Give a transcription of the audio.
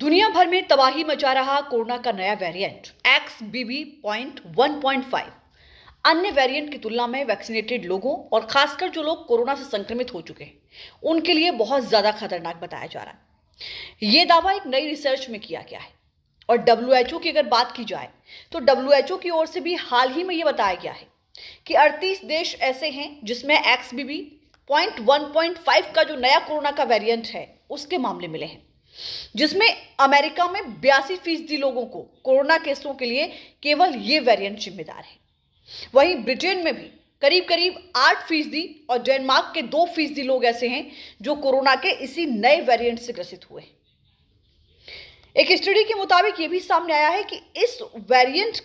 दुनिया भर में तबाही मचा रहा कोरोना का नया variant X BB point one point five अन्य वेरिएंट की तुलना में वैक्सीनेटेड लोगों और खासकर जो लोग कोरोना से संक्रमित हो चुके हैं उनके लिए बहुत ज़्यादा खतरनाक बताया जा रहा है ये दावा एक नई रिसर्च में किया गया है और डब्ल्यू की अगर बात की जाए तो डब्ल्यू की ओर से भी हाल ही में ये बताया गया है कि 38 देश ऐसे हैं जिसमें X BB point one point five का जो नया कोरोना का वेरिएंट है उसके मामले मिले हैं जिसमें अमेरिका में बयासी फीसदी लोगों को कोरोना केसों के लिए केवल ये वेरिएंट जिम्मेदार है वहीं ब्रिटेन में भी करीब करीब आठ फीसदी और डेनमार्क के दो फीसदी लोग ऐसे हैं जो कोरोना के इसी नए वेरिएंट से ग्रसित हुए एक स्टडी के मुताबिक यह भी सामने आया है कि इस वेरिएंट